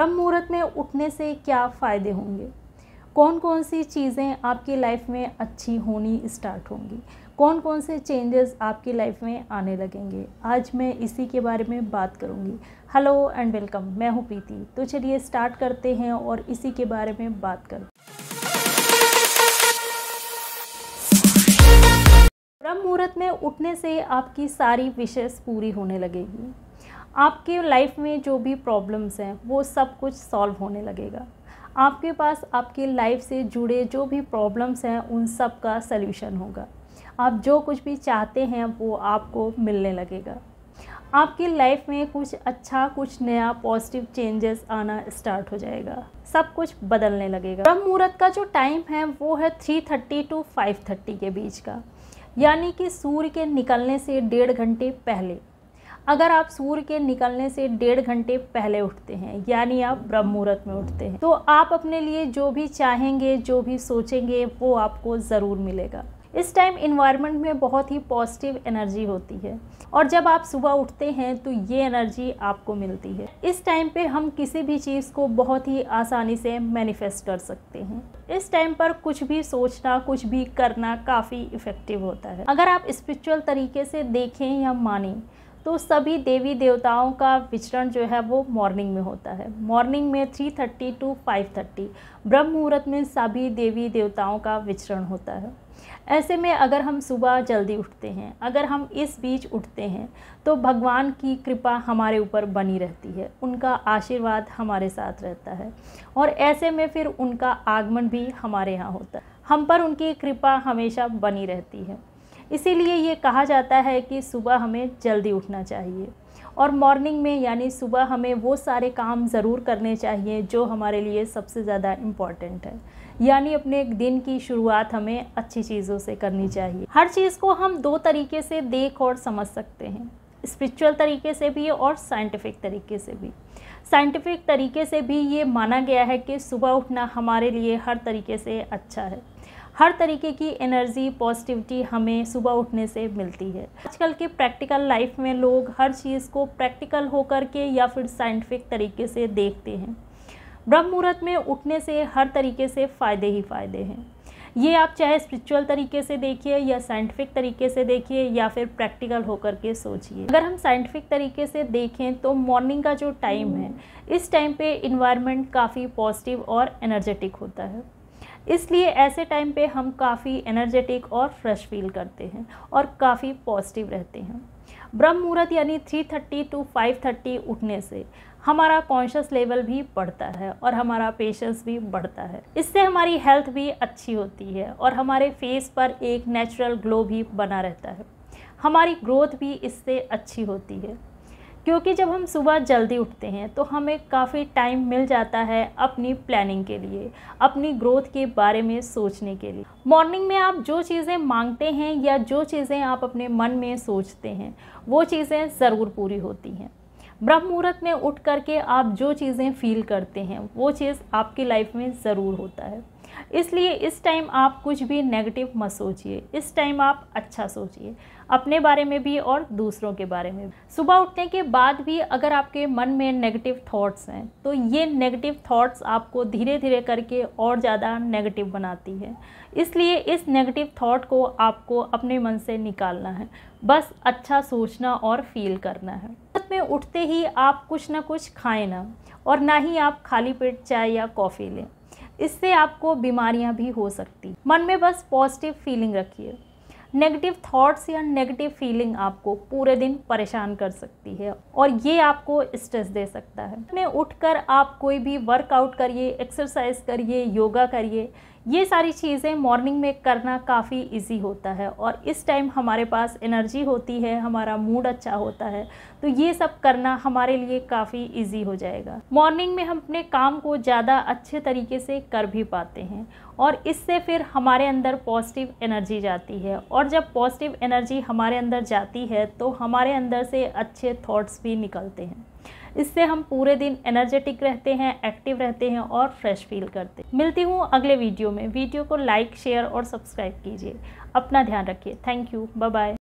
ब्रह्म मुहूर्त में उठने से क्या फ़ायदे होंगे कौन कौन सी चीज़ें आपकी लाइफ में अच्छी होनी स्टार्ट होंगी कौन कौन से चेंजेस आपकी लाइफ में आने लगेंगे आज मैं इसी के बारे में बात करूंगी हेलो एंड वेलकम मैं हूं प्रीति तो चलिए स्टार्ट करते हैं और इसी के बारे में बात कर ब्रह्म मुहूर्त में उठने से आपकी सारी विशेष पूरी होने लगेगी आपके लाइफ में जो भी प्रॉब्लम्स हैं वो सब कुछ सॉल्व होने लगेगा आपके पास आपकी लाइफ से जुड़े जो भी प्रॉब्लम्स हैं उन सब का सल्यूशन होगा आप जो कुछ भी चाहते हैं वो आपको मिलने लगेगा आपकी लाइफ में कुछ अच्छा कुछ नया पॉजिटिव चेंजेस आना स्टार्ट हो जाएगा सब कुछ बदलने लगेगा ब्रह्म मुहूर्त का जो टाइम है वो है three thirty to five thirty के बीच का यानी कि सूर्य के निकलने से डेढ़ घंटे पहले अगर आप सूर्य के निकलने से डेढ़ घंटे पहले उठते हैं यानी आप ब्रह्म मुहूर्त में उठते हैं तो आप अपने लिए जो भी चाहेंगे जो भी सोचेंगे वो आपको ज़रूर मिलेगा इस टाइम इन्वायरमेंट में बहुत ही पॉजिटिव एनर्जी होती है और जब आप सुबह उठते हैं तो ये एनर्जी आपको मिलती है इस टाइम पे हम किसी भी चीज़ को बहुत ही आसानी से मैनिफेस्ट कर सकते हैं इस टाइम पर कुछ भी सोचना कुछ भी करना काफ़ी इफ़ेक्टिव होता है अगर आप स्पिरिचुअल तरीके से देखें या माने तो सभी देवी देवताओं का विचरण जो है वो मॉर्निंग में होता है मॉर्निंग में three thirty to five thirty ब्रह्म मुहूर्त में सभी देवी देवताओं का विचरण होता है ऐसे में अगर हम सुबह जल्दी उठते हैं अगर हम इस बीच उठते हैं तो भगवान की कृपा हमारे ऊपर बनी रहती है उनका आशीर्वाद हमारे साथ रहता है और ऐसे में फिर उनका आगमन भी हमारे यहाँ होता है हम पर उनकी कृपा हमेशा बनी रहती है इसीलिए ये कहा जाता है कि सुबह हमें जल्दी उठना चाहिए और मॉर्निंग में यानी सुबह हमें वो सारे काम ज़रूर करने चाहिए जो हमारे लिए सबसे ज़्यादा इम्पॉर्टेंट है यानी अपने दिन की शुरुआत हमें अच्छी चीज़ों से करनी चाहिए हर चीज़ को हम दो तरीके से देख और समझ सकते हैं स्पिरिचुअल तरीके से भी और साइंटिफिक तरीके से भी साइंटिफिक तरीके से भी ये माना गया है कि सुबह उठना हमारे लिए हर तरीके से अच्छा है हर तरीके की एनर्जी पॉजिटिविटी हमें सुबह उठने से मिलती है आजकल के प्रैक्टिकल लाइफ में लोग हर चीज़ को प्रैक्टिकल होकर के या फिर साइंटिफिक तरीके से देखते हैं ब्रह्म मुहूर्त में उठने से हर तरीके से फ़ायदे ही फ़ायदे हैं ये आप चाहे स्पिरिचुअल तरीके से देखिए या साइंटिफिक तरीके से देखिए या फिर प्रैक्टिकल होकर के सोचिए अगर हम साइंटिफिक तरीके से देखें तो मॉर्निंग का जो टाइम है इस टाइम पे इन्वायरमेंट काफ़ी पॉजिटिव और एनर्जेटिक होता है इसलिए ऐसे टाइम पे हम काफ़ी एनर्जेटिक और फ्रेश फील करते हैं और काफ़ी पॉजिटिव रहते हैं ब्रह्म मुहूर्त यानी 3:30 टू 5:30 उठने से हमारा कॉन्शियस लेवल भी बढ़ता है और हमारा पेशेंस भी बढ़ता है इससे हमारी हेल्थ भी अच्छी होती है और हमारे फेस पर एक नेचुरल ग्लो भी बना रहता है हमारी ग्रोथ भी इससे अच्छी होती है क्योंकि जब हम सुबह जल्दी उठते हैं तो हमें काफ़ी टाइम मिल जाता है अपनी प्लानिंग के लिए अपनी ग्रोथ के बारे में सोचने के लिए मॉर्निंग में आप जो चीज़ें मांगते हैं या जो चीज़ें आप अपने मन में सोचते हैं वो चीज़ें ज़रूर पूरी होती हैं ब्रह्म मुहूर्त में उठ करके आप जो चीज़ें फील करते हैं वो चीज़ आपकी लाइफ में ज़रूर होता है इसलिए इस टाइम आप कुछ भी नेगेटिव मत सोचिए इस टाइम आप अच्छा सोचिए अपने बारे में भी और दूसरों के बारे में सुबह उठने के बाद भी अगर आपके मन में नेगेटिव थॉट्स हैं तो ये नेगेटिव थॉट्स आपको धीरे धीरे करके और ज़्यादा नेगेटिव बनाती है इसलिए इस नेगेटिव थॉट को आपको अपने मन से निकालना है बस अच्छा सोचना और फील करना है में उठते ही आप कुछ ना कुछ खाएं ना और ना ही आप खाली पेट चाय या कॉफ़ी लें इससे आपको बीमारियां भी हो सकती मन में बस पॉजिटिव फीलिंग रखिए नेगेटिव थॉट्स या नेगेटिव फीलिंग आपको पूरे दिन परेशान कर सकती है और ये आपको स्ट्रेस दे सकता है उठ उठकर आप कोई भी वर्कआउट करिए एक्सरसाइज करिए योगा करिए ये सारी चीज़ें मॉर्निंग में करना काफ़ी इजी होता है और इस टाइम हमारे पास एनर्जी होती है हमारा मूड अच्छा होता है तो ये सब करना हमारे लिए काफ़ी इजी हो जाएगा मॉर्निंग में हम अपने काम को ज़्यादा अच्छे तरीके से कर भी पाते हैं और इससे फिर हमारे अंदर पॉजिटिव एनर्जी जाती है और जब पॉजिटिव एनर्जी हमारे अंदर जाती है तो हमारे अंदर से अच्छे थॉट्स भी निकलते हैं इससे हम पूरे दिन एनर्जेटिक रहते हैं एक्टिव रहते हैं और फ्रेश फील करते हैं मिलती हूँ अगले वीडियो में वीडियो को लाइक शेयर और सब्सक्राइब कीजिए अपना ध्यान रखिए थैंक यू बाय